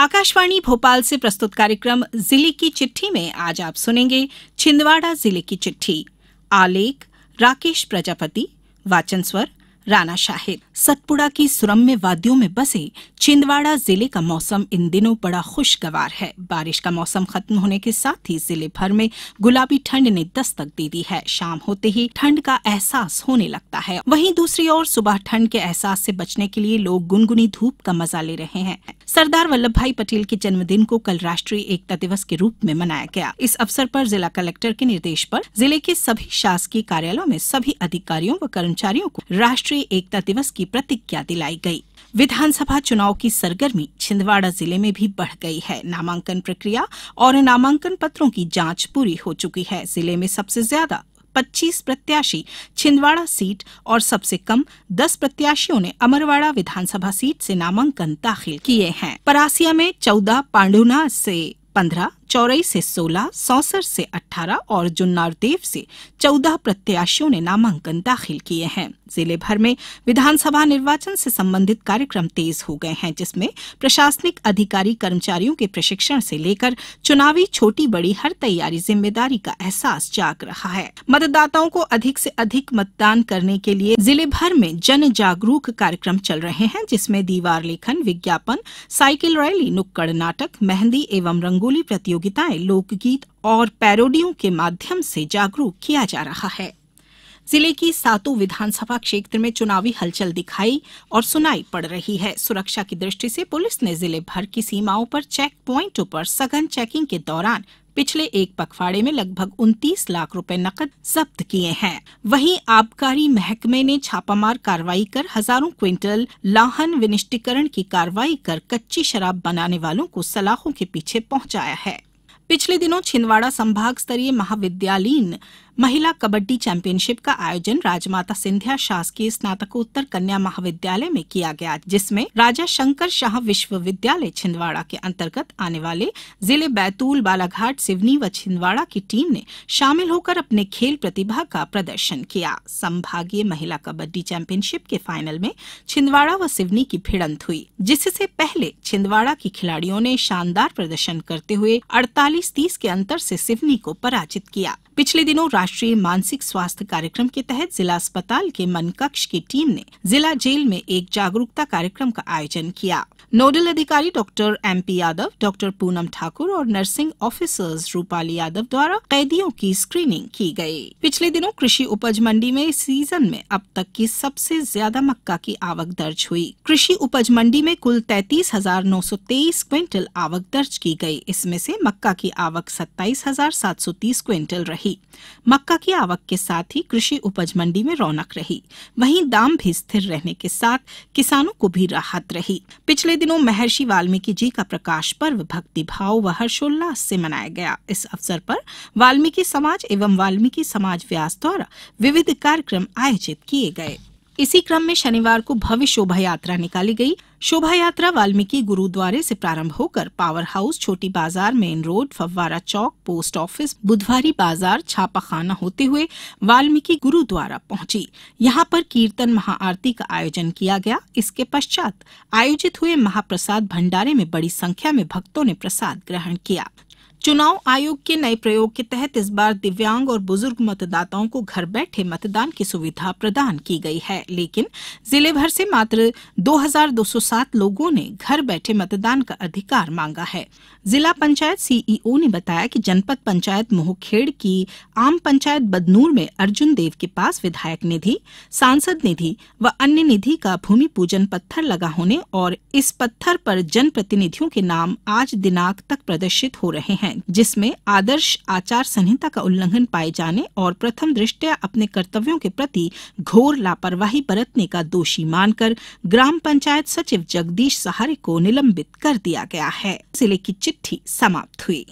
आकाशवाणी भोपाल से प्रस्तुत कार्यक्रम जिले की चिट्ठी में आज आप सुनेंगे छिंदवाड़ा जिले की चिट्ठी आलेख राकेश प्रजापति वाचन स्वर राना शाहिद सतपुड़ा की सुरम में वादियों में बसे छिंदवाड़ा जिले का मौसम इन दिनों बड़ा खुशगवार है बारिश का मौसम खत्म होने के साथ ही जिले भर में गुलाबी ठंड ने दस्तक दे दी है शाम होते ही ठंड का एहसास होने लगता है वहीं दूसरी ओर सुबह ठंड के एहसास से बचने के लिए लोग गुनगुनी धूप का मजा ले रहे हैं सरदार वल्लभ भाई पटेल के जन्मदिन को कल राष्ट्रीय एकता दिवस के रूप में मनाया गया इस अवसर पर जिला कलेक्टर के निर्देश पर जिले के सभी शासकीय कार्यालयों में सभी अधिकारियों व कर्मचारियों को राष्ट्रीय राष्ट्रीय एकता दिवस की प्रतिज्ञा दिलाई गई विधानसभा चुनाव की सरगर्मी छिंदवाड़ा जिले में भी बढ़ गई है नामांकन प्रक्रिया और नामांकन पत्रों की जांच पूरी हो चुकी है जिले में सबसे ज्यादा 25 प्रत्याशी छिंदवाड़ा सीट और सबसे कम 10 प्रत्याशियों ने अमरवाड़ा विधानसभा सीट से नामांकन दाखिल किए हैं परासिया में 14, पांडुना से 15, चौरई से 16, सौसर से 18 और जुन्नारदेव से 14 प्रत्याशियों ने नामांकन दाखिल किए हैं जिले भर में विधानसभा निर्वाचन से संबंधित कार्यक्रम तेज हो गए हैं जिसमें प्रशासनिक अधिकारी कर्मचारियों के प्रशिक्षण से लेकर चुनावी छोटी बड़ी हर तैयारी जिम्मेदारी का एहसास जाग रहा है मतदाताओं को अधिक से अधिक मतदान करने के लिए जिले भर में जन जागरूक कार्यक्रम चल रहे हैं जिसमें दीवार लेखन विज्ञापन साइकिल रैली नुक्कड़ नाटक मेहंदी एवं रंगोली प्रतियोगिता प्रतियोगिताएं लोकगीत और पैरोडियों के माध्यम से जागरूक किया जा रहा है जिले की सातों विधानसभा क्षेत्र में चुनावी हलचल दिखाई और सुनाई पड़ रही है सुरक्षा की दृष्टि से पुलिस ने जिले भर की सीमाओं पर चेक प्वाइंट पर सघन चेकिंग के दौरान पिछले एक पखवाड़े में लगभग 29 लाख रुपए नकद जब्त किए हैं वहीं आबकारी महकमे ने छापामार कार्रवाई कर हजारों क्विंटल लाहन विनिष्टीकरण की कार्रवाई कर कच्ची शराब बनाने वालों को सलाखों के पीछे पहुंचाया है पिछले दिनों छिंदवाड़ा संभाग स्तरीय महाविद्यालयीन महिला कबड्डी चैंपियनशिप का आयोजन राजमाता सिंधिया शासकीय स्नातकोत्तर कन्या महाविद्यालय में किया गया जिसमें राजा शंकर शाह विश्वविद्यालय छिंदवाड़ा के अंतर्गत आने वाले जिले बैतूल बालाघाट सिवनी व छिंदवाड़ा की टीम ने शामिल होकर अपने खेल प्रतिभा का प्रदर्शन किया संभागीय महिला कबड्डी चैंपियनशिप के फाइनल में छिंदवाड़ा व सिवनी की भिड़ंत हुई जिससे पहले छिंदवाड़ा की खिलाड़ियों ने शानदार प्रदर्शन करते हुए अड़तालीस तीस के अंतर से सिवनी को पराजित किया पिछले दिनों राष्ट्रीय मानसिक स्वास्थ्य कार्यक्रम के तहत जिला अस्पताल के मन कक्ष की टीम ने जिला जेल में एक जागरूकता कार्यक्रम का आयोजन किया नोडल अधिकारी doctor M P Yadav doctor Poonam Thakur और नर्सिंग ऑफिसर्स रूपाली यादव द्वारा कैदियों की स्क्रीनिंग की गई पिछले दिनों कृषि उपज मंडी में सीजन में अब तक की सबसे ज्यादा मक्का की आवक दर्ज हुई कृषि उपज मंडी में कुल तैतीस हजार नौ सौ तेईस क्विंटल आवक दर्ज की गई इसमें से मक्का की आवक सत्ताईस हजार सात सौ तीस क्विंटल रही मक्का की आवक के साथ ही कृषि उपज मंडी में रौनक रही वहीं दाम भी स्थिर रहने के साथ किसानों को भी राहत रही पिछले दिनों महर्षि वाल्मीकि जी का प्रकाश पर्व भक्ति भाव व हर्षोल्लास से मनाया गया इस अवसर पर वाल्मीकि समाज एवं वाल्मीकि समाज व्यास द्वारा विविध कार्यक्रम आयोजित किए गए इसी क्रम में शनिवार को भव्य शोभा यात्रा निकाली गई शोभा यात्रा वाल्मीकि गुरुद्वारे से प्रारंभ होकर पावर हाउस छोटी बाजार मेन रोड फव्वारा चौक पोस्ट ऑफिस बुधवारी बाजार छापाखाना होते हुए वाल्मीकि गुरुद्वारा पहुंची यहां पर कीर्तन महाआरती का आयोजन किया गया इसके पश्चात आयोजित हुए महाप्रसाद भंडारे में बड़ी संख्या में भक्तों ने प्रसाद ग्रहण किया चुनाव आयोग के नए प्रयोग के तहत इस बार दिव्यांग और बुजुर्ग मतदाताओं को घर बैठे मतदान की सुविधा प्रदान की गई है लेकिन जिले भर से मात्र 2,207 लोगों ने घर बैठे मतदान का अधिकार मांगा है जिला पंचायत सीईओ ने बताया कि जनपद पंचायत मोहखेड़ की आम पंचायत बदनूर में अर्जुन देव के पास विधायक निधि सांसद निधि व अन्य निधि का भूमि पूजन पत्थर लगा होने और इस पत्थर पर जनप्रतिनिधियों के नाम आज दिनांक तक प्रदर्शित हो रहे हैं हैं जिसमें आदर्श आचार संहिता का उल्लंघन पाए जाने और प्रथम दृष्टया अपने कर्तव्यों के प्रति घोर लापरवाही बरतने का दोषी मानकर ग्राम पंचायत सचिव जगदीश सहारे को निलंबित कर दिया गया है जिले की चिट्ठी समाप्त हुई